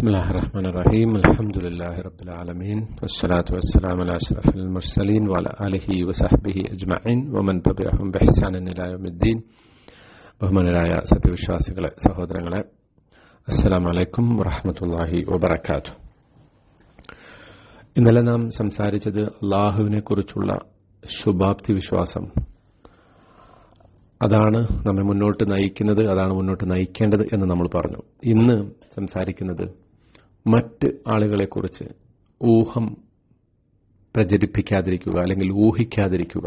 بسم الله الرحمن الرحيم الحمد لله رب العالمين والصلاة والسلام على أشرف المرسلين وعلى آله وصحبه أجمعين ومن تبعهم بإحسان إلى يوم സത്യവിശ്വാസികളെ സഹോദരങ്ങളെ അസ്സലാം വലൈക്കും വറഹമത്തല്ലാഹി വബർക്കാത്തു ഇന്നലെ നാം സംസാരിച്ചത് അള്ളാഹുവിനെ കുറിച്ചുള്ള ശുഭാപ്തി വിശ്വാസം അതാണ് നമ്മെ മുന്നോട്ട് നയിക്കുന്നത് അതാണ് മുന്നോട്ട് നയിക്കേണ്ടത് എന്ന് നമ്മൾ പറഞ്ഞു ഇന്ന് സംസാരിക്കുന്നത് മറ്റ് ആളുകളെക്കുറിച്ച് ഊഹം പ്രചരിപ്പിക്കാതിരിക്കുക അല്ലെങ്കിൽ ഊഹിക്കാതിരിക്കുക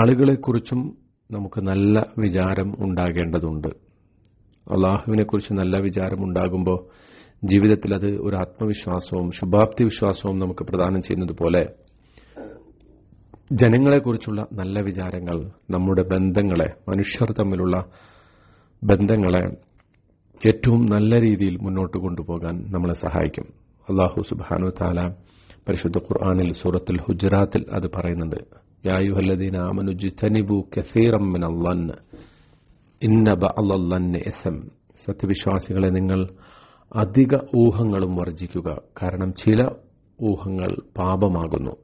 ആളുകളെക്കുറിച്ചും നമുക്ക് നല്ല വിചാരം ഉണ്ടാകേണ്ടതുണ്ട് അള്ളാഹുവിനെക്കുറിച്ച് നല്ല വിചാരം ഉണ്ടാകുമ്പോൾ ജീവിതത്തിൽ അത് ഒരു ആത്മവിശ്വാസവും ശുഭാപ്തി വിശ്വാസവും നമുക്ക് പ്രദാനം ചെയ്യുന്നത് പോലെ ജനങ്ങളെക്കുറിച്ചുള്ള നല്ല വിചാരങ്ങൾ നമ്മുടെ ബന്ധങ്ങളെ മനുഷ്യർ തമ്മിലുള്ള ബന്ധങ്ങളെ ഏറ്റവും നല്ല രീതിയിൽ മുന്നോട്ട് കൊണ്ടുപോകാൻ നമ്മളെ സഹായിക്കും അള്ളാഹു സുബാനു താല പരിശുദ്ധ ഖുർആാനിൽ സൂറത്തുൽ ഹുജറാത്തിൽ അത് പറയുന്നുണ്ട് സത്യവിശ്വാസികളെ നിങ്ങൾ അധിക ഊഹങ്ങളും വർജിക്കുക കാരണം ചില ഊഹങ്ങൾ പാപമാകുന്നു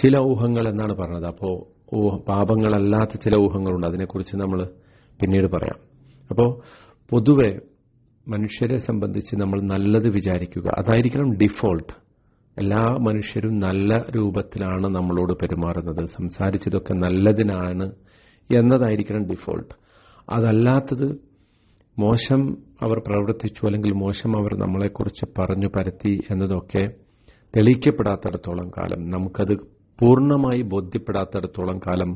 ചില ഊഹങ്ങൾ എന്നാണ് പറഞ്ഞത് അപ്പോൾ പാപങ്ങളല്ലാത്ത ചില ഊഹങ്ങളുണ്ട് അതിനെക്കുറിച്ച് നമ്മൾ പിന്നീട് പറയാം അപ്പോൾ പൊതുവെ മനുഷ്യരെ സംബന്ധിച്ച് നമ്മൾ നല്ലത് വിചാരിക്കുക അതായിരിക്കണം ഡിഫോൾട്ട് എല്ലാ മനുഷ്യരും നല്ല രൂപത്തിലാണ് നമ്മളോട് പെരുമാറുന്നത് സംസാരിച്ചതൊക്കെ നല്ലതിനാണ് എന്നതായിരിക്കണം ഡിഫോൾട്ട് അതല്ലാത്തത് മോശം അവർ പ്രവർത്തിച്ചു അല്ലെങ്കിൽ മോശം അവർ നമ്മളെക്കുറിച്ച് പറഞ്ഞു പരത്തി എന്നതൊക്കെ തെളിയിക്കപ്പെടാത്തടത്തോളം കാലം നമുക്കത് പൂർണ്ണമായി ബോധ്യപ്പെടാത്തടത്തോളം കാലം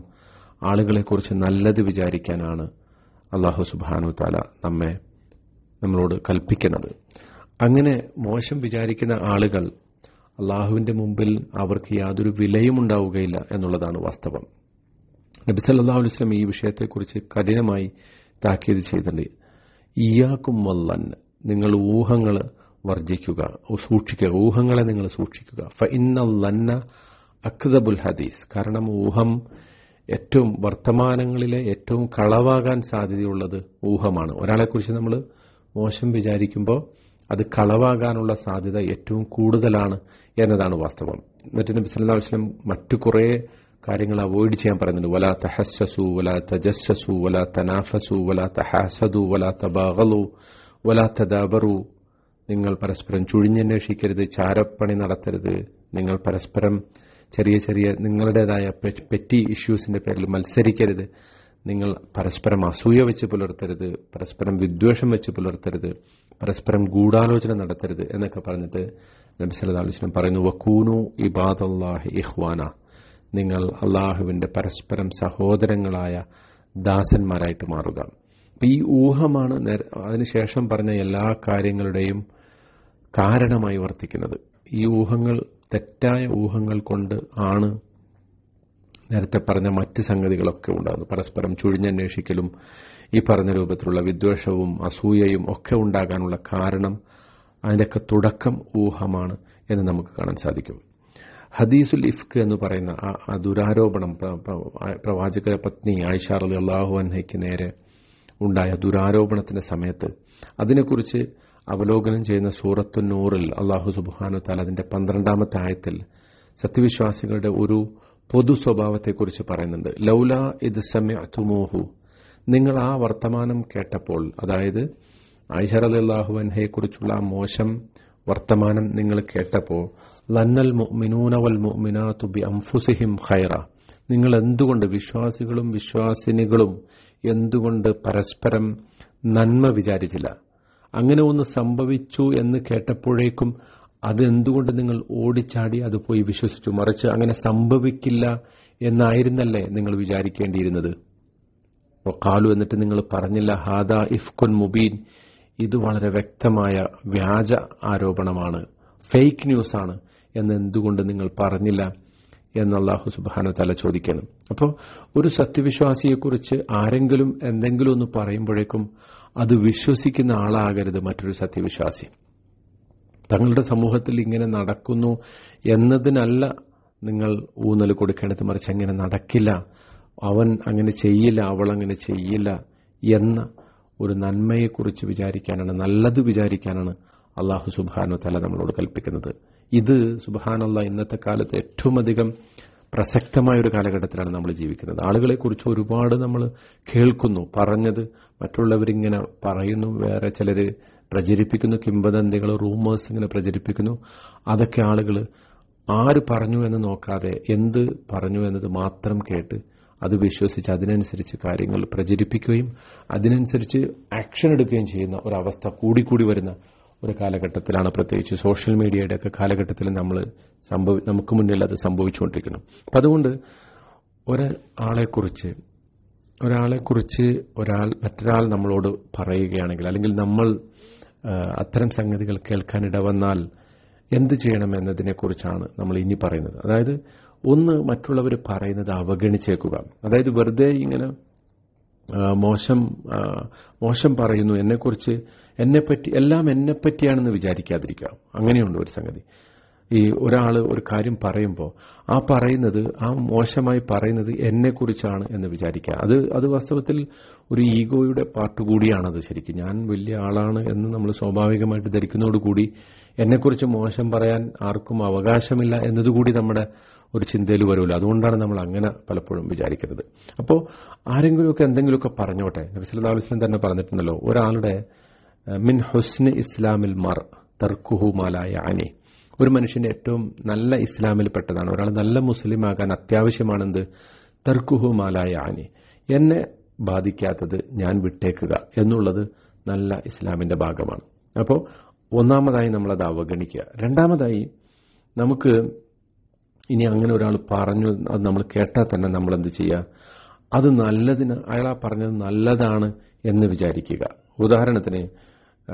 ആളുകളെക്കുറിച്ച് നല്ലത് വിചാരിക്കാനാണ് അള്ളാഹു സുബാനു താല നമ്മെ നമ്മളോട് കൽപ്പിക്കുന്നത് അങ്ങനെ മോശം വിചാരിക്കുന്ന ആളുകൾ അള്ളാഹുവിന്റെ മുമ്പിൽ അവർക്ക് യാതൊരു വിലയും ഉണ്ടാവുകയില്ല എന്നുള്ളതാണ് വാസ്തവം നബി സല്ലാഹു വസ്ലം ഈ വിഷയത്തെക്കുറിച്ച് കഠിനമായി താക്കീത് ചെയ്തിട്ടുണ്ട് ഇയാക്കും വല്ലൻ നിങ്ങൾ ഊഹങ്ങൾ വർജിക്കുക സൂക്ഷിക്കുക ഊഹങ്ങളെ നിങ്ങൾ സൂക്ഷിക്കുക ഫ ഇന്ന അക്തബുൽ ഹദീസ് കാരണം ഊഹം ഏറ്റവും വർത്തമാനങ്ങളിലെ ഏറ്റവും കളവാകാൻ സാധ്യതയുള്ളത് ഊഹമാണ് ഒരാളെക്കുറിച്ച് നമ്മൾ മോശം വിചാരിക്കുമ്പോൾ അത് കളവാകാനുള്ള സാധ്യത ഏറ്റവും കൂടുതലാണ് എന്നതാണ് വാസ്തവം മറ്റു നബി സല്ലാ മറ്റു കുറേ കാര്യങ്ങൾ അവോയ്ഡ് ചെയ്യാൻ പറയുന്നുണ്ട് വലാ തഹസ്സസു വലാ തജസ്സസു വലാ തനാഫസു വലാ തഹാസദു വലാ തബാഗലു വലാ തദാബറു നിങ്ങൾ പരസ്പരം ചുഴിഞ്ഞന്വേഷിക്കരുത് ചാരപ്പണി നടത്തരുത് നിങ്ങൾ പരസ്പരം ചെറിയ ചെറിയ നിങ്ങളുടേതായ പെറ്റി ഇഷ്യൂസിന്റെ പേരിൽ മത്സരിക്കരുത് നിങ്ങൾ പരസ്പരം അസൂയ വെച്ച് പുലർത്തരുത് പരസ്പരം വിദ്വേഷം വെച്ച് പുലർത്തരുത് പരസ്പരം ഗൂഢാലോചന നടത്തരുത് എന്നൊക്കെ പറഞ്ഞിട്ട് നബി സല്ലാസ്ലം പറയുന്നു വക്കൂനു ഇബാദല്ലാഹി ഇഹ്വാന നിങ്ങൾ അള്ളാഹുവിന്റെ പരസ്പരം സഹോദരങ്ങളായ ദാസന്മാരായിട്ട് മാറുക ഈ ഊഹമാണ് അതിനുശേഷം പറഞ്ഞ എല്ലാ കാര്യങ്ങളുടെയും കാരണമായി വർത്തിക്കുന്നത് ഈ ഊഹങ്ങൾ തെറ്റായ ഊഹങ്ങൾ കൊണ്ട് ആണ് നേരത്തെ പറഞ്ഞ മറ്റ് സംഗതികളൊക്കെ ഉണ്ടാകുന്നത് പരസ്പരം ചുഴിഞ്ഞന്വേഷിക്കലും ഈ പറഞ്ഞ രൂപത്തിലുള്ള വിദ്വേഷവും അസൂയയും ഒക്കെ ഉണ്ടാകാനുള്ള കാരണം അതിൻ്റെയൊക്കെ തുടക്കം ഊഹമാണ് എന്ന് നമുക്ക് കാണാൻ സാധിക്കും ഹദീസുൽ ഇഫ്ക് എന്ന് പറയുന്ന ആ ദുരാരോപണം പ്രവാചക പത്നി ആയിഷാർ അലി അള്ളാഹു അൻഹയ്ക്ക് നേരെ ഉണ്ടായ ദുരാരോപണത്തിൻ്റെ സമയത്ത് അതിനെക്കുറിച്ച് അവലോകനം ചെയ്യുന്ന സൂറത്തു നൂറിൽ അള്ളാഹു സുബാനു താല അതിന്റെ പന്ത്രണ്ടാമത്തെ ആയത്തിൽ സത്യവിശ്വാസികളുടെ ഒരു പൊതു സ്വഭാവത്തെക്കുറിച്ച് പറയുന്നുണ്ട് ലൗല ഇത് സമയത്തുമോഹു നിങ്ങൾ ആ വർത്തമാനം കേട്ടപ്പോൾ അതായത് ഐഷർ അലിള്ളാഹു അൻഹയെക്കുറിച്ചുള്ള ആ മോശം വർത്തമാനം നിങ്ങൾ കേട്ടപ്പോൾ ലന്നൽ മിനൂനവൽ മിനാത്തു ബി അംഫുസിഹിം ഖൈറ നിങ്ങൾ എന്തുകൊണ്ട് വിശ്വാസികളും വിശ്വാസിനികളും എന്തുകൊണ്ട് പരസ്പരം നന്മ വിചാരിച്ചില്ല അങ്ങനെ ഒന്ന് സംഭവിച്ചു എന്ന് കേട്ടപ്പോഴേക്കും അതെന്തുകൊണ്ട് നിങ്ങൾ ഓടിച്ചാടി അത് പോയി വിശ്വസിച്ചു മറിച്ച് അങ്ങനെ സംഭവിക്കില്ല എന്നായിരുന്നല്ലേ നിങ്ങൾ വിചാരിക്കേണ്ടിയിരുന്നത് കാലു എന്നിട്ട് നിങ്ങൾ പറഞ്ഞില്ല ഹാദ ഇഫ്കുൻ മുബീൻ ഇത് വളരെ വ്യക്തമായ വ്യാജ ആരോപണമാണ് ഫേക്ക് ന്യൂസ് ആണ് എന്ന് എന്തുകൊണ്ട് നിങ്ങൾ പറഞ്ഞില്ല എന്ന് അള്ളാഹു തല ചോദിക്കണം അപ്പോൾ ഒരു സത്യവിശ്വാസിയെക്കുറിച്ച് ആരെങ്കിലും എന്തെങ്കിലും ഒന്ന് പറയുമ്പോഴേക്കും അത് വിശ്വസിക്കുന്ന ആളാകരുത് മറ്റൊരു സത്യവിശ്വാസി തങ്ങളുടെ സമൂഹത്തിൽ ഇങ്ങനെ നടക്കുന്നു എന്നതിനല്ല നിങ്ങൾ ഊന്നൽ കൊടുക്കേണ്ടത് മറിച്ച് അങ്ങനെ നടക്കില്ല അവൻ അങ്ങനെ ചെയ്യില്ല അവൾ അങ്ങനെ ചെയ്യില്ല എന്ന ഒരു നന്മയെക്കുറിച്ച് വിചാരിക്കാനാണ് നല്ലത് വിചാരിക്കാനാണ് അള്ളാഹു സുബാനോ തല നമ്മളോട് കൽപ്പിക്കുന്നത് ഇത് സുബാനല്ല ഇന്നത്തെ കാലത്ത് ഏറ്റവും അധികം പ്രസക്തമായ ഒരു കാലഘട്ടത്തിലാണ് നമ്മൾ ജീവിക്കുന്നത് ആളുകളെ കുറിച്ച് ഒരുപാട് നമ്മൾ കേൾക്കുന്നു പറഞ്ഞത് മറ്റുള്ളവരിങ്ങനെ പറയുന്നു വേറെ ചിലർ പ്രചരിപ്പിക്കുന്നു കിംവദന്തികൾ റൂമേഴ്സ് ഇങ്ങനെ പ്രചരിപ്പിക്കുന്നു അതൊക്കെ ആളുകൾ ആര് പറഞ്ഞു എന്ന് നോക്കാതെ എന്ത് പറഞ്ഞു എന്നത് മാത്രം കേട്ട് അത് വിശ്വസിച്ച് അതിനനുസരിച്ച് കാര്യങ്ങൾ പ്രചരിപ്പിക്കുകയും അതിനനുസരിച്ച് ആക്ഷൻ എടുക്കുകയും ചെയ്യുന്ന ഒരവസ്ഥ കൂടിക്കൂടി വരുന്ന ഒരു കാലഘട്ടത്തിലാണ് പ്രത്യേകിച്ച് സോഷ്യൽ മീഡിയയുടെ ഒക്കെ കാലഘട്ടത്തിൽ നമ്മൾ സംഭവി നമുക്ക് മുന്നിൽ അത് സംഭവിച്ചുകൊണ്ടിരിക്കുന്നു അപ്പം അതുകൊണ്ട് ഒരാളെക്കുറിച്ച് ഒരാളെക്കുറിച്ച് ഒരാൾ മറ്റൊരാൾ നമ്മളോട് പറയുകയാണെങ്കിൽ അല്ലെങ്കിൽ നമ്മൾ അത്തരം സംഗതികൾ കേൾക്കാൻ ഇടവന്നാൽ എന്ത് ചെയ്യണം എന്നതിനെക്കുറിച്ചാണ് നമ്മൾ ഇനി പറയുന്നത് അതായത് ഒന്ന് മറ്റുള്ളവർ പറയുന്നത് അവഗണിച്ചേക്കുക അതായത് വെറുതെ ഇങ്ങനെ മോശം മോശം പറയുന്നു എന്നെക്കുറിച്ച് എന്നെപ്പറ്റി എല്ലാം എന്നെപ്പറ്റിയാണെന്ന് വിചാരിക്കാതിരിക്കാം അങ്ങനെയുണ്ട് ഒരു സംഗതി ഈ ഒരാൾ ഒരു കാര്യം പറയുമ്പോൾ ആ പറയുന്നത് ആ മോശമായി പറയുന്നത് എന്നെക്കുറിച്ചാണ് എന്ന് വിചാരിക്കുക അത് അത് വാസ്തവത്തിൽ ഒരു ഈഗോയുടെ പാർട്ട് കൂടിയാണത് ശരിക്കും ഞാൻ വലിയ ആളാണ് എന്ന് നമ്മൾ സ്വാഭാവികമായിട്ട് ധരിക്കുന്നതോടുകൂടി എന്നെക്കുറിച്ച് മോശം പറയാൻ ആർക്കും അവകാശമില്ല എന്നതുകൂടി നമ്മുടെ ഒരു ചിന്തയിൽ വരുമല്ലോ അതുകൊണ്ടാണ് നമ്മൾ അങ്ങനെ പലപ്പോഴും വിചാരിക്കുന്നത് അപ്പോൾ ആരെങ്കിലുമൊക്കെ എന്തെങ്കിലുമൊക്കെ പറഞ്ഞോട്ടെ നബിസ് അല്ലാ തന്നെ പറഞ്ഞിട്ടുണ്ടല്ലോ ഒരാളുടെ മിൻ ഹുസ്ന് ഇസ്ലാമിൽ മർ തർക്കുഹുമാലായ അനി ഒരു മനുഷ്യന്റെ ഏറ്റവും നല്ല ഇസ്ലാമിൽ പെട്ടതാണ് ഒരാൾ നല്ല മുസ്ലിം ആകാൻ അത്യാവശ്യമാണെന്ത് തർക്കുഹുമാലായ അനി എന്നെ ബാധിക്കാത്തത് ഞാൻ വിട്ടേക്കുക എന്നുള്ളത് നല്ല ഇസ്ലാമിന്റെ ഭാഗമാണ് അപ്പോൾ ഒന്നാമതായി നമ്മളത് അവഗണിക്കുക രണ്ടാമതായി നമുക്ക് ഇനി അങ്ങനെ ഒരാൾ പറഞ്ഞു അത് നമ്മൾ കേട്ടാൽ തന്നെ നമ്മൾ എന്ത് ചെയ്യുക അത് നല്ലതിന് അയാൾ പറഞ്ഞത് നല്ലതാണ് എന്ന് വിചാരിക്കുക ഉദാഹരണത്തിന്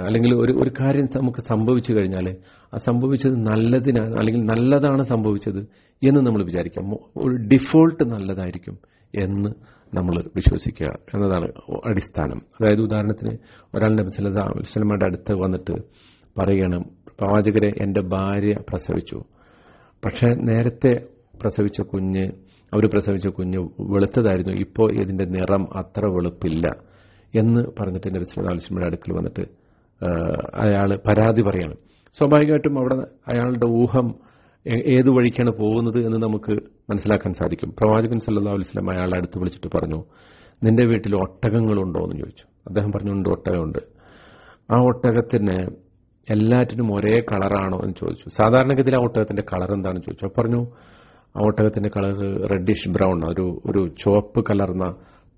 അല്ലെങ്കിൽ ഒരു ഒരു കാര്യം നമുക്ക് സംഭവിച്ചു കഴിഞ്ഞാൽ ആ സംഭവിച്ചത് നല്ലതിനാണ് അല്ലെങ്കിൽ നല്ലതാണ് സംഭവിച്ചത് എന്ന് നമ്മൾ വിചാരിക്കാം ഒരു ഡിഫോൾട്ട് നല്ലതായിരിക്കും എന്ന് നമ്മൾ വിശ്വസിക്കുക എന്നതാണ് അടിസ്ഥാനം അതായത് ഉദാഹരണത്തിന് ഒരാൾ നബിസ്ലമയുടെ അടുത്ത് വന്നിട്ട് പറയുകയാണ് പ്രവാചകരെ എൻ്റെ ഭാര്യ പ്രസവിച്ചു പക്ഷേ നേരത്തെ പ്രസവിച്ച കുഞ്ഞ് അവർ പ്രസവിച്ച കുഞ്ഞ് വെളുത്തതായിരുന്നു ഇപ്പോൾ ഇതിൻ്റെ നിറം അത്ര വെളുപ്പില്ല എന്ന് പറഞ്ഞിട്ട് നബിസ്ലാം അലിസ്ലമയുടെ അടുക്കൽ വന്നിട്ട് അയാൾ പരാതി പറയണം സ്വാഭാവികമായിട്ടും അവിടെ അയാളുടെ ഊഹം ഏത് വഴിക്കാണ് പോകുന്നത് എന്ന് നമുക്ക് മനസ്സിലാക്കാൻ സാധിക്കും പ്രവാചകൻ സല്ലാ അലുസ്ലാം അയാളെ അടുത്ത് വിളിച്ചിട്ട് പറഞ്ഞു നിന്റെ വീട്ടിൽ ഒട്ടകങ്ങളുണ്ടോ എന്ന് ചോദിച്ചു അദ്ദേഹം പറഞ്ഞുകൊണ്ട് ഒട്ടകമുണ്ട് ആ ഒട്ടകത്തിന് എല്ലാറ്റിനും ഒരേ കളറാണോ എന്ന് ചോദിച്ചു സാധാരണഗതിയിൽ ആ ഒട്ടകത്തിന്റെ കളർ എന്താണെന്ന് ചോദിച്ചു പറഞ്ഞു ആ ഒട്ടകത്തിന്റെ കളർ റെഡിഷ് ബ്രൗൺ ഒരു ഒരു ചുവപ്പ് കലർന്ന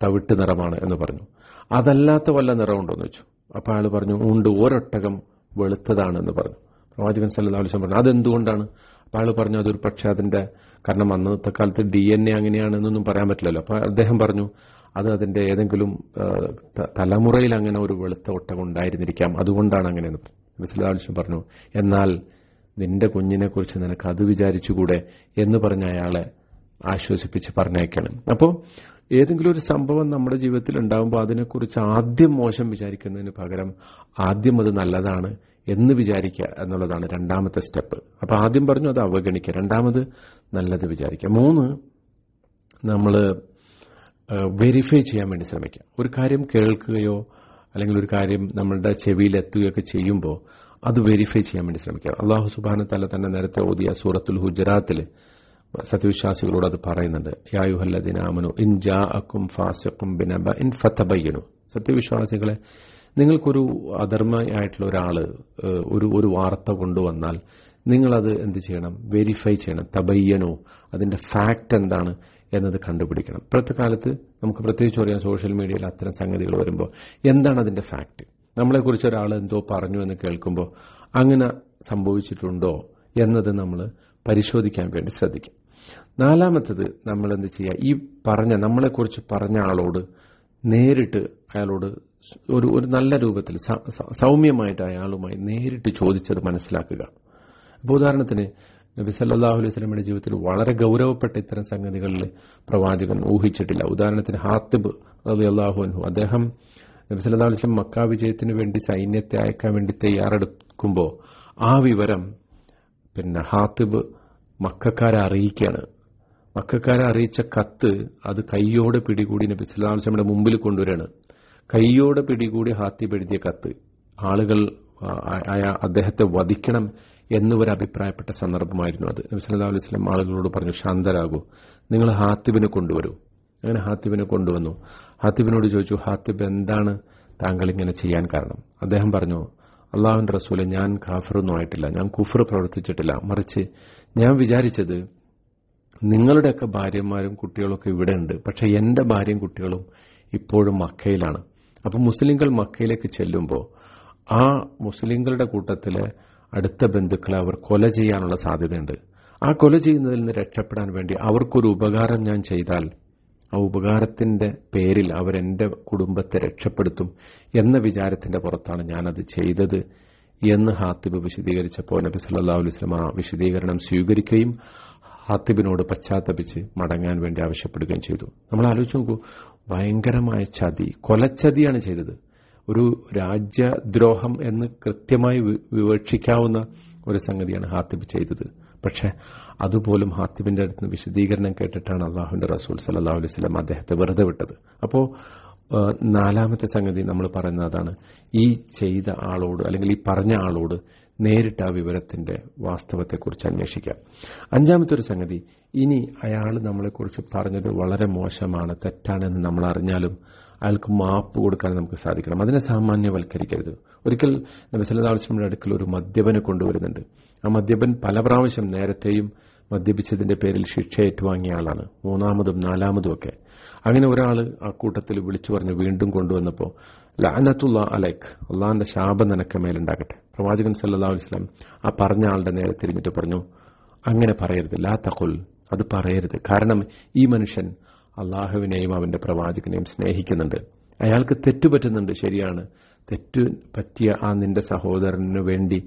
തവിട്ട് നിറമാണ് എന്ന് പറഞ്ഞു അതല്ലാത്ത വല്ല നിറമുണ്ടോ എന്ന് ചോദിച്ചു അപ്പോൾ അയാൾ പറഞ്ഞു ഉണ്ട് ഒരൊട്ടകം വെളുത്തതാണെന്ന് പറഞ്ഞു പ്രവാചകൻ സല്ലാ അലിസ്ലം പറഞ്ഞു അതെന്തുകൊണ്ടാണ് അപ്പോൾ അയാൾ പറഞ്ഞു അതൊരു പക്ഷേ അതിൻ്റെ കാരണം അന്നത്തെ കാലത്ത് ഡി എൻ എ അങ്ങനെയാണെന്നൊന്നും പറയാൻ പറ്റില്ലല്ലോ അപ്പോൾ അദ്ദേഹം പറഞ്ഞു അത് അതിൻ്റെ ഏതെങ്കിലും തലമുറയിൽ അങ്ങനെ ഒരു വെളുത്ത ഒട്ടകം ഉണ്ടായിരുന്നിരിക്കാം അതുകൊണ്ടാണ് അങ്ങനെയെന്ന് പറഞ്ഞു വിസലാവശ്യം പറഞ്ഞു എന്നാൽ നിന്റെ കുഞ്ഞിനെക്കുറിച്ച് നിനക്ക് അത് വിചാരിച്ചുകൂടെ എന്ന് പറഞ്ഞ അയാളെ ആശ്വസിപ്പിച്ച് പറഞ്ഞയക്കാണ് അപ്പോൾ ഏതെങ്കിലും ഒരു സംഭവം നമ്മുടെ ജീവിതത്തിൽ ഉണ്ടാകുമ്പോൾ അതിനെക്കുറിച്ച് ആദ്യം മോശം വിചാരിക്കുന്നതിന് പകരം ആദ്യം അത് നല്ലതാണ് എന്ന് വിചാരിക്കുക എന്നുള്ളതാണ് രണ്ടാമത്തെ സ്റ്റെപ്പ് അപ്പോൾ ആദ്യം പറഞ്ഞു അത് അവഗണിക്കുക രണ്ടാമത് നല്ലത് വിചാരിക്കുക മൂന്ന് നമ്മൾ വെരിഫൈ ചെയ്യാൻ വേണ്ടി ശ്രമിക്കുക ഒരു കാര്യം കേൾക്കുകയോ അല്ലെങ്കിൽ ഒരു കാര്യം നമ്മളുടെ ചെവിയിൽ എത്തുകയോ ഒക്കെ ചെയ്യുമ്പോൾ അത് വെരിഫൈ ചെയ്യാൻ വേണ്ടി ശ്രമിക്കുക അള്ളാഹു സുബാന തല തന്നെ നേരത്തെ ഓതിയ സൂറത്തുൽ ഹുജറാത്തിൽ സത്യവിശ്വാസികളോട് അത് പറയുന്നുണ്ട് യായുഹല്ലദിനാമനു ഇൻ അക്കും ഫാസിക്കും ബിനബ ഇൻ ഫത്തബയ്യനു സത്യവിശ്വാസികളെ നിങ്ങൾക്കൊരു അധർമ്മയായിട്ടുള്ള ഒരാൾ ഒരു ഒരു വാർത്ത കൊണ്ടുവന്നാൽ നിങ്ങളത് എന്ത് ചെയ്യണം വെരിഫൈ ചെയ്യണം തബയ്യനോ അതിന്റെ ഫാക്റ്റ് എന്താണ് എന്നത് കണ്ടുപിടിക്കണം ഇപ്പോഴത്തെ കാലത്ത് നമുക്ക് പ്രത്യേകിച്ച് പറയാം സോഷ്യൽ മീഡിയയിൽ അത്തരം സംഗതികൾ വരുമ്പോൾ എന്താണ് അതിന്റെ ഫാക്റ്റ് നമ്മളെക്കുറിച്ച് ഒരാൾ എന്തോ പറഞ്ഞു എന്ന് കേൾക്കുമ്പോൾ അങ്ങനെ സംഭവിച്ചിട്ടുണ്ടോ എന്നത് നമ്മൾ പരിശോധിക്കാൻ വേണ്ടി ശ്രദ്ധിക്കും നാലാമത്തത് നമ്മൾ എന്ത് ചെയ്യുക ഈ പറഞ്ഞ നമ്മളെക്കുറിച്ച് പറഞ്ഞ ആളോട് നേരിട്ട് അയാളോട് ഒരു ഒരു നല്ല രൂപത്തിൽ സൗമ്യമായിട്ട് അയാളുമായി നേരിട്ട് ചോദിച്ചത് മനസ്സിലാക്കുക ഇപ്പോൾ ഉദാഹരണത്തിന് നബി സല്ലാഹു അലൈഹി സ്വലമിയുടെ ജീവിതത്തിൽ വളരെ ഗൗരവപ്പെട്ട ഇത്തരം സംഗതികളിൽ പ്രവാചകൻ ഊഹിച്ചിട്ടില്ല ഉദാഹരണത്തിന് ഹാത്തിബ് അലി അള്ളാഹു അൻഹു അദ്ദേഹം നബി സല്ലാ അലൈഹി സ്വലം മക്ക വിജയത്തിന് വേണ്ടി സൈന്യത്തെ അയക്കാൻ വേണ്ടി തയ്യാറെടുക്കുമ്പോൾ ആ വിവരം പിന്നെ ഹാത്തിബ് മക്കാരെ അറിയിക്കുകയാണ് മക്കാരെ അറിയിച്ച കത്ത് അത് കൈയോടെ പിടികൂടി നബി ഇസ്ലാം നമ്മുടെ മുമ്പിൽ കൊണ്ടുവരാണ് കൈയോടെ പിടികൂടി പെഴുതിയ കത്ത് ആളുകൾ അദ്ദേഹത്തെ വധിക്കണം എന്നിവർ അഭിപ്രായപ്പെട്ട സന്ദർഭമായിരുന്നു അത് നബി സല്ലാ അലൈഹി സ്വലം ആളുകളോട് പറഞ്ഞു ശാന്തരാകൂ നിങ്ങൾ ഹാത്തിബിനെ കൊണ്ടുവരൂ അങ്ങനെ ഹാത്തിബിനെ കൊണ്ടുവന്നു ഹാത്തിബിനോട് ചോദിച്ചു ഹാത്തിബ് എന്താണ് താങ്കൾ ഇങ്ങനെ ചെയ്യാൻ കാരണം അദ്ദേഹം പറഞ്ഞു അള്ളാഹുൻ റസൂലെ ഞാൻ ഖാഫറൊന്നും ആയിട്ടില്ല ഞാൻ കുഫർ പ്രവർത്തിച്ചിട്ടില്ല മറിച്ച് ഞാൻ വിചാരിച്ചത് നിങ്ങളുടെയൊക്കെ ഭാര്യമാരും കുട്ടികളൊക്കെ ഇവിടെ ഉണ്ട് പക്ഷെ എൻ്റെ ഭാര്യയും കുട്ടികളും ഇപ്പോഴും മക്കയിലാണ് അപ്പോൾ മുസ്ലിങ്ങൾ മക്കയിലേക്ക് ചെല്ലുമ്പോൾ ആ മുസ്ലിങ്ങളുടെ കൂട്ടത്തിൽ അടുത്ത ബന്ധുക്കളെ അവർ കൊല ചെയ്യാനുള്ള സാധ്യതയുണ്ട് ആ കൊല ചെയ്യുന്നതിൽ നിന്ന് രക്ഷപ്പെടാൻ വേണ്ടി അവർക്കൊരു ഉപകാരം ഞാൻ ചെയ്താൽ ആ ഉപകാരത്തിന്റെ പേരിൽ അവരെന്റെ കുടുംബത്തെ രക്ഷപ്പെടുത്തും എന്ന വിചാരത്തിന്റെ പുറത്താണ് ഞാനത് ചെയ്തത് എന്ന് ഹാത്തിബ് വിശദീകരിച്ചപ്പോൾ നബി സല്ലാ അലുസ്ലം ആ വിശദീകരണം സ്വീകരിക്കുകയും ഹാത്തിബിനോട് പശ്ചാത്തപിച്ച് മടങ്ങാൻ വേണ്ടി ആവശ്യപ്പെടുകയും ചെയ്തു നമ്മൾ ആലോചിച്ച് നോക്കൂ ഭയങ്കരമായ ചതി കൊലച്ചതിയാണ് ചെയ്തത് ഒരു രാജ്യദ്രോഹം എന്ന് കൃത്യമായി വിവക്ഷിക്കാവുന്ന ഒരു സംഗതിയാണ് ഹാത്തിബ് ചെയ്തത് പക്ഷേ അതുപോലും ഹാത്തിബിന്റെ അടുത്ത് വിശദീകരണം കേട്ടിട്ടാണ് അള്ളാഹുവിന്റെ റസൂൽ സല്ലാ അലൈഹി സ്വലം അദ്ദേഹത്തെ വെറുതെ വിട്ടത് അപ്പോൾ നാലാമത്തെ സംഗതി നമ്മൾ പറയുന്നത് അതാണ് ഈ ചെയ്ത ആളോട് അല്ലെങ്കിൽ ഈ പറഞ്ഞ ആളോട് നേരിട്ട് ആ വിവരത്തിന്റെ വാസ്തവത്തെക്കുറിച്ച് അന്വേഷിക്കുക അഞ്ചാമത്തെ ഒരു സംഗതി ഇനി അയാൾ നമ്മളെക്കുറിച്ച് പറഞ്ഞത് വളരെ മോശമാണ് തെറ്റാണെന്ന് നമ്മൾ അറിഞ്ഞാലും അയാൾക്ക് മാപ്പ് കൊടുക്കാൻ നമുക്ക് സാധിക്കണം അതിനെ സാമാന്യവൽക്കരിക്കരുത് ഒരിക്കൽ നബിസലാസ്ലമിയുടെ അടുക്കൽ ഒരു മദ്യപനെ കൊണ്ടുവരുന്നുണ്ട് ആ മദ്യപൻ പല പ്രാവശ്യം നേരത്തെയും മദ്യപിച്ചതിന്റെ പേരിൽ ശിക്ഷ ഏറ്റുവാങ്ങിയ ആളാണ് മൂന്നാമതും നാലാമതും ഒക്കെ അങ്ങനെ ഒരാൾ ആ കൂട്ടത്തിൽ വിളിച്ചു പറഞ്ഞ് വീണ്ടും കൊണ്ടുവന്നപ്പോൾ ലാനത്തുള്ള അലൈഖ് അള്ളാഹിന്റെ ശാപം നിനക്ക് മേലുണ്ടാകട്ടെ പ്രവാചകൻ സല്ലാ വസ്ലാം ആ പറഞ്ഞ ആളുടെ നേരെ തിരിഞ്ഞിട്ട് പറഞ്ഞു അങ്ങനെ പറയരുത് ലാ തഖുൽ അത് പറയരുത് കാരണം ഈ മനുഷ്യൻ അള്ളാഹുവിനെയും അവന്റെ പ്രവാചകനെയും സ്നേഹിക്കുന്നുണ്ട് അയാൾക്ക് തെറ്റുപറ്റുന്നുണ്ട് ശരിയാണ് തെറ്റു പറ്റിയ ആ നിന്റെ സഹോദരനു വേണ്ടി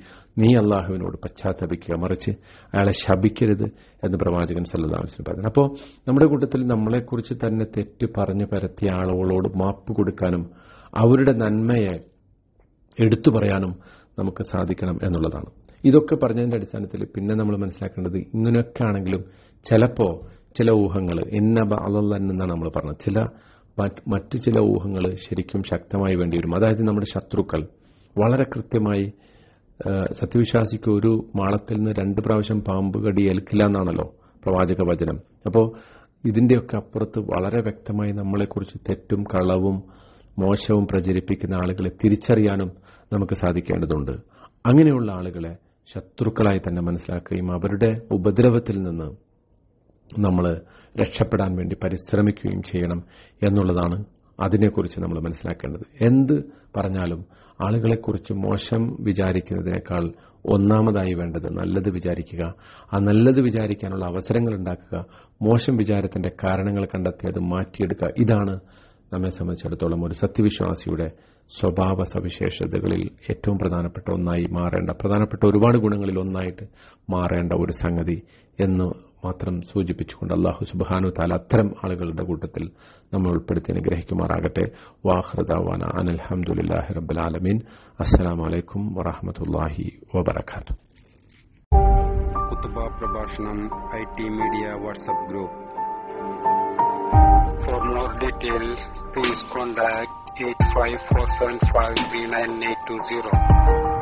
നീ അള്ളാഹുവിനോട് പശ്ചാത്തപിക്കുക മറിച്ച് അയാളെ ശപിക്കരുത് എന്ന് പ്രവാചകൻ സല്ലാസ്ലം പറഞ്ഞു അപ്പോൾ നമ്മുടെ കൂട്ടത്തിൽ നമ്മളെക്കുറിച്ച് തന്നെ തെറ്റ് പറഞ്ഞു പരത്തിയ ആളുകളോട് മാപ്പ് കൊടുക്കാനും അവരുടെ നന്മയെ എടുത്തു പറയാനും നമുക്ക് സാധിക്കണം എന്നുള്ളതാണ് ഇതൊക്കെ പറഞ്ഞതിന്റെ അടിസ്ഥാനത്തിൽ പിന്നെ നമ്മൾ മനസ്സിലാക്കേണ്ടത് ഇങ്ങനെയൊക്കെ ആണെങ്കിലും ചിലപ്പോൾ ചില ഊഹങ്ങൾ എന്ന എന്നാണ് നമ്മൾ പറഞ്ഞത് ചില മറ്റ് ചില ഊഹങ്ങൾ ശരിക്കും ശക്തമായി വേണ്ടി വരും അതായത് നമ്മുടെ ശത്രുക്കൾ വളരെ കൃത്യമായി സത്യവിശ്വാസിക്ക് ഒരു മാളത്തിൽ നിന്ന് രണ്ട് പ്രാവശ്യം പാമ്പ് കടി ഏൽക്കില്ല എന്നാണല്ലോ പ്രവാചക വചനം അപ്പോൾ ഇതിന്റെയൊക്കെ അപ്പുറത്ത് വളരെ വ്യക്തമായി നമ്മളെക്കുറിച്ച് തെറ്റും കളവും മോശവും പ്രചരിപ്പിക്കുന്ന ആളുകളെ തിരിച്ചറിയാനും നമുക്ക് സാധിക്കേണ്ടതുണ്ട് അങ്ങനെയുള്ള ആളുകളെ ശത്രുക്കളായി തന്നെ മനസ്സിലാക്കുകയും അവരുടെ ഉപദ്രവത്തിൽ നിന്ന് നമ്മൾ രക്ഷപ്പെടാൻ വേണ്ടി പരിശ്രമിക്കുകയും ചെയ്യണം എന്നുള്ളതാണ് അതിനെക്കുറിച്ച് നമ്മൾ മനസ്സിലാക്കേണ്ടത് എന്ത് പറഞ്ഞാലും ആളുകളെക്കുറിച്ച് മോശം വിചാരിക്കുന്നതിനേക്കാൾ ഒന്നാമതായി വേണ്ടത് നല്ലത് വിചാരിക്കുക ആ നല്ലത് വിചാരിക്കാനുള്ള അവസരങ്ങൾ ഉണ്ടാക്കുക മോശം വിചാരത്തിന്റെ കാരണങ്ങൾ കണ്ടെത്തി അത് മാറ്റിയെടുക്കുക ഇതാണ് നമ്മെ സംബന്ധിച്ചിടത്തോളം ഒരു സത്യവിശ്വാസിയുടെ സ്വഭാവ സവിശേഷതകളിൽ ഏറ്റവും പ്രധാനപ്പെട്ട ഒന്നായി മാറേണ്ട പ്രധാനപ്പെട്ട ഒരുപാട് ഗുണങ്ങളിൽ ഒന്നായിട്ട് മാറേണ്ട ഒരു സംഗതി എന്ന് മാത്രം സൂചിപ്പിച്ചുകൊണ്ട് അള്ളാഹു സുബാനു താല അത്തരം ആളുകളുടെ കൂട്ടത്തിൽ നമ്മൾ ഉൾപ്പെടുത്തി അനുഗ്രഹിക്കുമാറാകട്ടെ വാഹൃദാവാന അനൽഹമുല്ലാഹി റബ്ബുലാലമീൻ അസ്സലാം വലൈക്കും വറഹമത്തല്ലാഹി വബർക്കാത്തു കുത്തുബ പ്രഭാഷണം I T media WhatsApp group for For more details, please contact 8547539820.